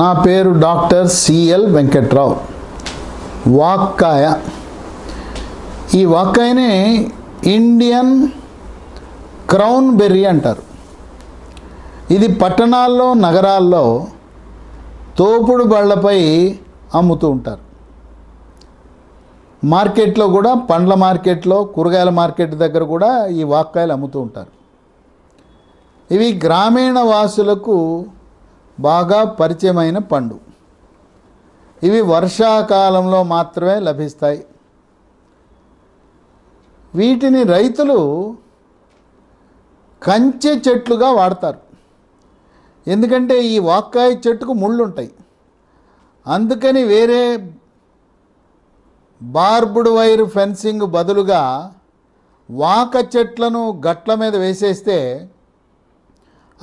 నా పేరు doctor CL Venkatrao వాక్కాయ ఈ వాక్కాయనే ఇండియన్ క్రౌన్ బెర్రీ అంటారు ఇది పట్టణాల్లో నగరాల్లో తోపుడు బళ్ళపై అమ్ముతూ ఉంటారు మార్కెట్లో కూడా పండ్ల మార్కెట్లో కూరగాయల మార్కెట్ దగ్గర కూడా ఈ వాక్కాయలు అమ్ముతూ ఉంటారు ఇవి గ్రామీణ వాసులకు బాగా పరిచయమైన పండు ఇవి వర్షాకాలంలో మాత్రమే లభిస్తాయి వీటిని రైతులు కంచె చెట్లుగా వాడతారు ఎందుకంటే ఈ వాక్కాయ చెట్టుకు ముళ్ళు ఉంటాయి అందుకని వేరే బార్బుడ్ వైర్ ఫెన్సింగ్ బదులుగా వాక చెట్లను గట్ల మీద వేసేస్తే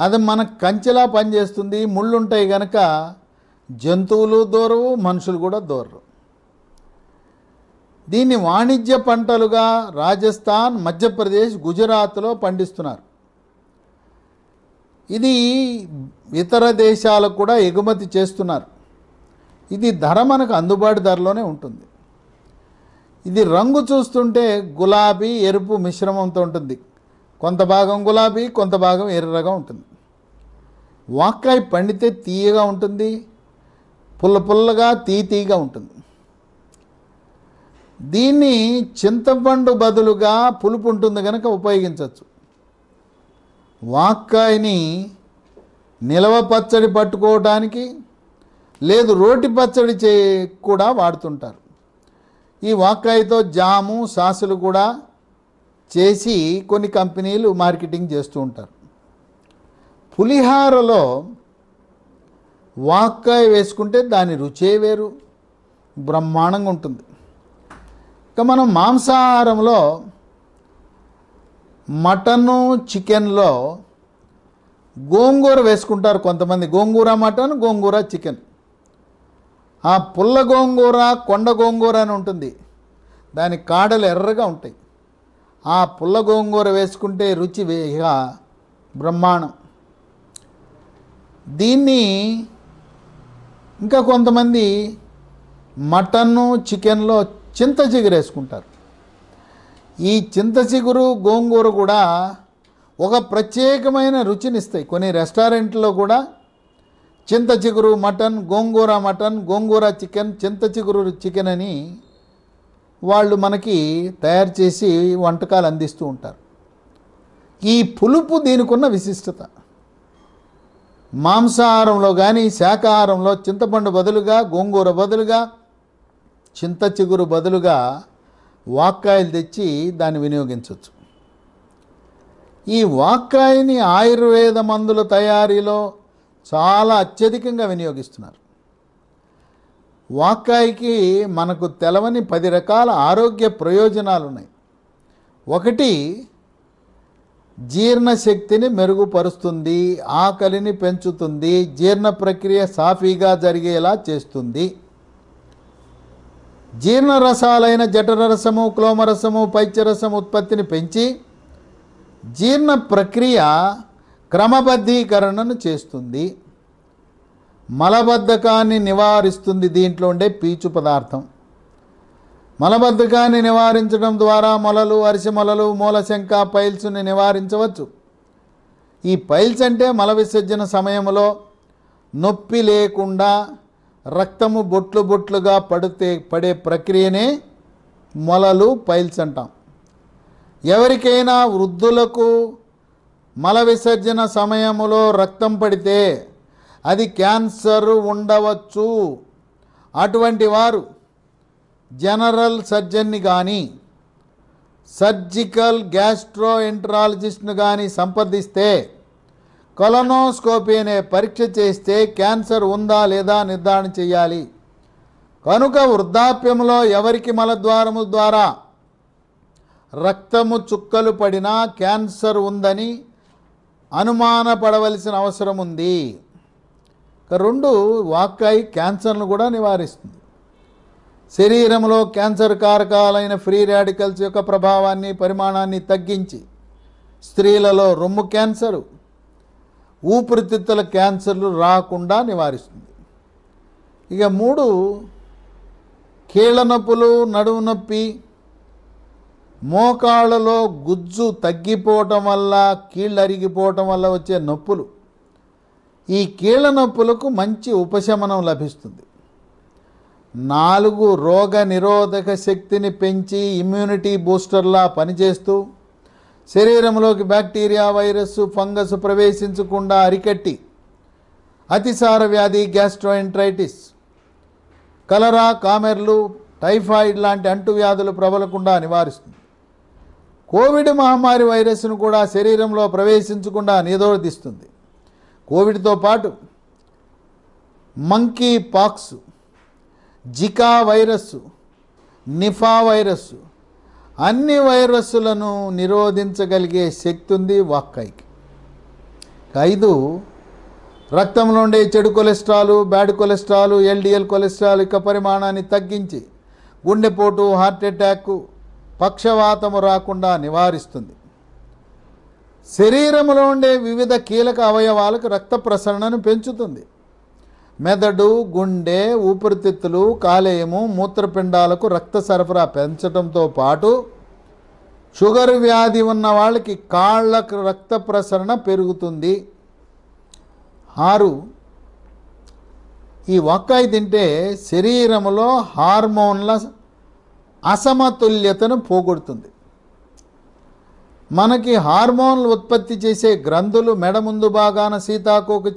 అది మనకు కంచెలా పనిచేస్తుంది ముళ్ళు ఉంటాయి కనుక జంతువులు దూరవు మనుషులు కూడా దూరరు దీన్ని వాణిజ్య పంటలుగా రాజస్థాన్ మధ్యప్రదేశ్ గుజరాత్లో పండిస్తున్నారు ఇది ఇతర దేశాలకు కూడా ఎగుమతి చేస్తున్నారు ఇది ధర మనకు అందుబాటు ధరలోనే ఉంటుంది ఇది రంగు చూస్తుంటే గులాబీ ఎరుపు మిశ్రమంతో ఉంటుంది కొంత భాగం గులాబీ కొంత భాగం ఎర్రగా ఉంటుంది వాక్కాయ పండితే తీయగా ఉంటుంది పుల్ల పుల్లగా తీతీగా ఉంటుంది దీన్ని చింతపండు బదులుగా పులుపు ఉంటుంది కనుక ఉపయోగించవచ్చు వాక్కాయని నిలవ పచ్చడి పట్టుకోవడానికి లేదు రోటి పచ్చడి చే కూడా వాడుతుంటారు ఈ వాక్కాయతో జాము సాసులు కూడా చేసి కొన్ని కంపెనీలు మార్కెటింగ్ చేస్తూ ఉంటారు పులిహారలో వాక్కాయ వేసుకుంటే దాని రుచే వేరు బ్రహ్మాండంగా ఉంటుంది ఇక మనం మాంసాహారంలో మటను చికెన్లో గోంగూర వేసుకుంటారు కొంతమంది గోంగూర మటన్ గోంగూర చికెన్ ఆ పుల్ల గోంగూర కొండ గోంగూర అని ఉంటుంది దాని కాడలు ఎర్రగా ఉంటాయి ఆ పుల్ల గోంగూర వేసుకుంటే రుచి వేగ బ్రహ్మాండం దీన్ని ఇంకా కొంతమంది మటను చికెన్లో చింత చిగురు వేసుకుంటారు ఈ చింత చిగురు గోంగూర కూడా ఒక ప్రత్యేకమైన రుచినిస్తాయి కొన్ని రెస్టారెంట్లో కూడా చింత చిగురు మటన్ గోంగూర మటన్ గోంగూర చికెన్ చింత చిగురు చికెన్ అని వాళ్ళు మనకి తయారు చేసి వంటకాలు అందిస్తూ ఉంటారు ఈ పులుపు దీనికున్న విశిష్టత మాంసాహారంలో కానీ శాకాహారంలో చింతపండు బదులుగా గోంగూర బదులుగా చింత చిగురు బదులుగా వాక్కాయలు తెచ్చి దాన్ని వినియోగించవచ్చు ఈ వాక్కాయని ఆయుర్వేద మందుల తయారీలో చాలా అత్యధికంగా వినియోగిస్తున్నారు వాక్కాయికి మనకు తెలవని పది రకాల ఆరోగ్య ప్రయోజనాలు ఉన్నాయి ఒకటి జీర్ణశక్తిని మెరుగుపరుస్తుంది ఆకలిని పెంచుతుంది జీర్ణ ప్రక్రియ సాఫీగా జరిగేలా చేస్తుంది జీర్ణరసాలైన జఠరరసము క్లోమరసము పైత్యరసము ఉత్పత్తిని పెంచి జీర్ణ ప్రక్రియ క్రమబద్ధీకరణను చేస్తుంది మలబద్ధకాన్ని నివారిస్తుంది దీంట్లో ఉండే పీచు పదార్థం మలబద్ధకాన్ని నివారించడం ద్వారా మొలలు మూల మూలశంక పైల్స్ని నివారించవచ్చు ఈ పైల్స్ అంటే మల విసర్జన సమయంలో నొప్పి లేకుండా రక్తము బొట్లు బొట్లుగా పడితే పడే ప్రక్రియనే మొలలు పైల్స్ అంటాం ఎవరికైనా వృద్ధులకు మల విసర్జన సమయంలో రక్తం పడితే అది క్యాన్సర్ ఉండవచ్చు అటువంటి వారు జనరల్ సర్జన్ని కానీ సర్జికల్ గ్యాస్ట్రో ఎంట్రాలజిస్ట్ను కానీ సంప్రదిస్తే కొలనోస్కోపీ అనే పరీక్ష చేస్తే క్యాన్సర్ ఉందా లేదా నిర్ధారణ చేయాలి కనుక వృద్ధాప్యంలో ఎవరికి మలద్వారము ద్వారా రక్తము చుక్కలు పడినా క్యాన్సర్ ఉందని అనుమానపడవలసిన అవసరం ఉంది రెండు వాక్కాయి క్యాన్సర్ను కూడా నివారిస్తుంది శరీరంలో క్యాన్సర్ కారకాలైన ఫ్రీ రాడికల్స్ యొక్క ప్రభావాన్ని పరిమాణాన్ని తగ్గించి స్త్రీలలో రొమ్ము క్యాన్సరు ఊపిరితిత్తుల క్యాన్సర్లు రాకుండా నివారిస్తుంది ఇక మూడు కీళ్ళ నొప్పులు నడుము నొప్పి మోకాళ్ళలో గుజ్జు తగ్గిపోవటం వల్ల కీళ్ళు అరిగిపోవటం వల్ల వచ్చే నొప్పులు ఈ కీళ్ళ నొప్పులకు మంచి ఉపశమనం లభిస్తుంది నాలుగు రోగ నిరోధక శక్తిని పెంచి ఇమ్యూనిటీ బూస్టర్లా పనిచేస్తూ శరీరంలోకి బ్యాక్టీరియా వైరస్ ఫంగస్ ప్రవేశించకుండా అరికట్టి అతిసార వ్యాధి గ్యాస్ట్రోఎంట్రైటిస్ కలరా కామెర్లు టైఫాయిడ్ లాంటి అంటువ్యాధులు ప్రబలకుండా నివారిస్తుంది కోవిడ్ మహమ్మారి వైరస్ను కూడా శరీరంలో ప్రవేశించకుండా నిరోధిస్తుంది కోవిడ్తో పాటు monkeypox Zika virus Nipah virus అన్ని వైరస్లను నిరోధించగలిగే శక్తి ఉంది వాక్కాయికి ఐదు రక్తంలో ఉండే చెడు cholesterol bad cholesterol LDL cholesterol యొక్క పరిమాణాన్ని తగ్గించి గుండెపోటు హార్ట్ అటాక్ పక్షవాతము రాకుండా నివారిస్తుంది శరీరంలో ఉండే వివిధ కీలక అవయవాలకు రక్త ప్రసరణను పెంచుతుంది మెదడు గుండె ఊపిరితిత్తులు కాలేయము మూత్రపిండాలకు రక్త సరఫరా పెంచడంతో పాటు షుగర్ వ్యాధి ఉన్న వాళ్ళకి కాళ్ళకు రక్త ప్రసరణ పెరుగుతుంది ఆరు ఈ వక్కాయి తింటే శరీరంలో హార్మోన్ల అసమతుల్యతను పోగొడుతుంది మనకి హార్మోన్లు ఉత్పత్తి చేసే గ్రంథులు మెడ ముందు భాగాన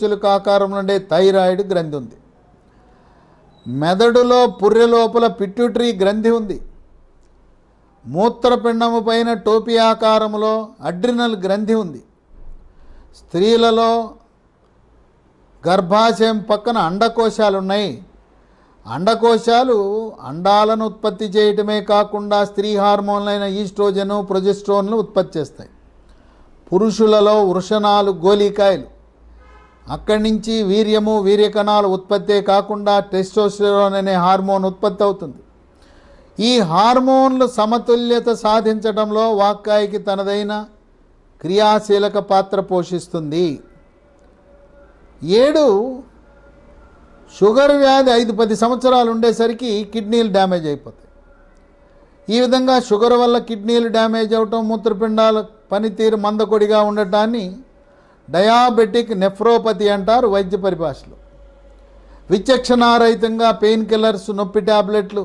చిలుక ఆకారం ఉండే థైరాయిడ్ గ్రంథి ఉంది మెదడులో పుర్రె లోపల పిట్యూటరీ గ్రంథి ఉంది మూత్రపిండము పైన టోపీ ఆకారంలో అడ్రినల్ గ్రంథి ఉంది స్త్రీలలో గర్భాశయం పక్కన అండకోశాలు ఉన్నాయి అండకోశాలు అండాలను ఉత్పత్తి చేయటమే కాకుండా స్త్రీ హార్మోన్లైన ఈస్ట్రోజను ప్రొజెస్ట్రోన్లు ఉత్పత్తి చేస్తాయి పురుషులలో వృషణాలు గోలికాయలు అక్కడి నుంచి వీర్యము వీర్యకణాలు ఉత్పత్తే కాకుండా టెస్టోస్టెరోన్ అనే హార్మోన్ ఉత్పత్తి అవుతుంది ఈ హార్మోన్లు సమతుల్యత సాధించడంలో వాక్కాయికి తనదైన క్రియాశీలక పాత్ర పోషిస్తుంది ఏడు షుగర్ వ్యాధి ఐదు పది సంవత్సరాలు ఉండేసరికి కిడ్నీలు డ్యామేజ్ అయిపోతాయి ఈ విధంగా షుగర్ వల్ల కిడ్నీలు డ్యామేజ్ అవటం మూత్రపిండాల పనితీరు మందకొడిగా ఉండటాన్ని డయాబెటిక్ నెఫ్రోపతి అంటారు వైద్య పరిభాషలో విచక్షణారహితంగా పెయిన్ కిల్లర్స్ నొప్పి ట్యాబ్లెట్లు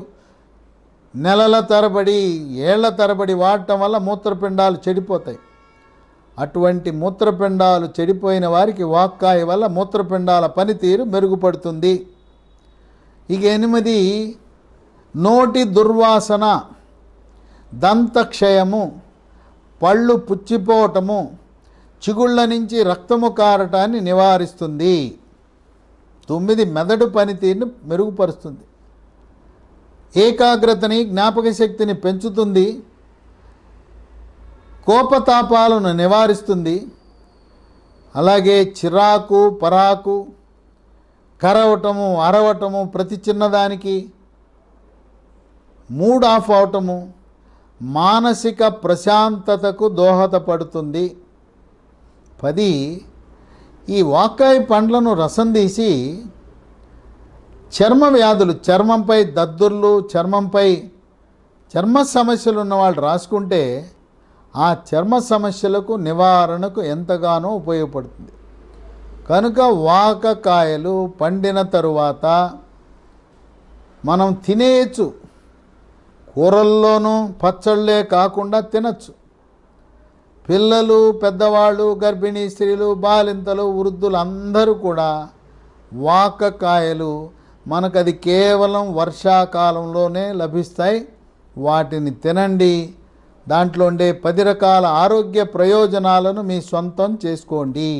నెలల తరబడి ఏళ్ల తరబడి వాడటం వల్ల మూత్రపిండాలు చెడిపోతాయి అటువంటి మూత్రపిండాలు చెడిపోయిన వారికి వాక్కాయ వల్ల మూత్రపిండాల పనితీరు మెరుగుపడుతుంది ఇక ఎనిమిది నోటి దుర్వాసన దంతక్షయము పళ్ళు పుచ్చిపోవటము చిగుళ్ళ నుంచి రక్తము కారటాన్ని నివారిస్తుంది తొమ్మిది మెదడు పనితీరును మెరుగుపరుస్తుంది ఏకాగ్రతని జ్ఞాపక శక్తిని పెంచుతుంది కోపతాపాలను నివారిస్తుంది అలాగే చిరాకు పరాకు కరవటము అరవటము ప్రతి చిన్నదానికి మూడ్ ఆఫ్ అవటము మానసిక ప్రశాంతతకు దోహదపడుతుంది పది ఈ వాకాయి పండ్లను రసం తీసి చర్మ వ్యాధులు చర్మంపై దద్దుర్లు చర్మంపై చర్మ సమస్యలు ఉన్నవాళ్ళు రాసుకుంటే ఆ చర్మ సమస్యలకు నివారణకు ఎంతగానో ఉపయోగపడుతుంది కనుక వాకకాయలు పండిన తరువాత మనం తినేయచ్చు కూరల్లోనూ పచ్చళ్ళే కాకుండా తినచ్చు పిల్లలు పెద్దవాళ్ళు గర్భిణీ స్త్రీలు బాలింతలు వృద్ధులు అందరూ కూడా వాకకాయలు మనకు అది కేవలం వర్షాకాలంలోనే లభిస్తాయి వాటిని తినండి దాంట్లో ఉండే పది రకాల ఆరోగ్య ప్రయోజనాలను మీ సొంతం చేసుకోండి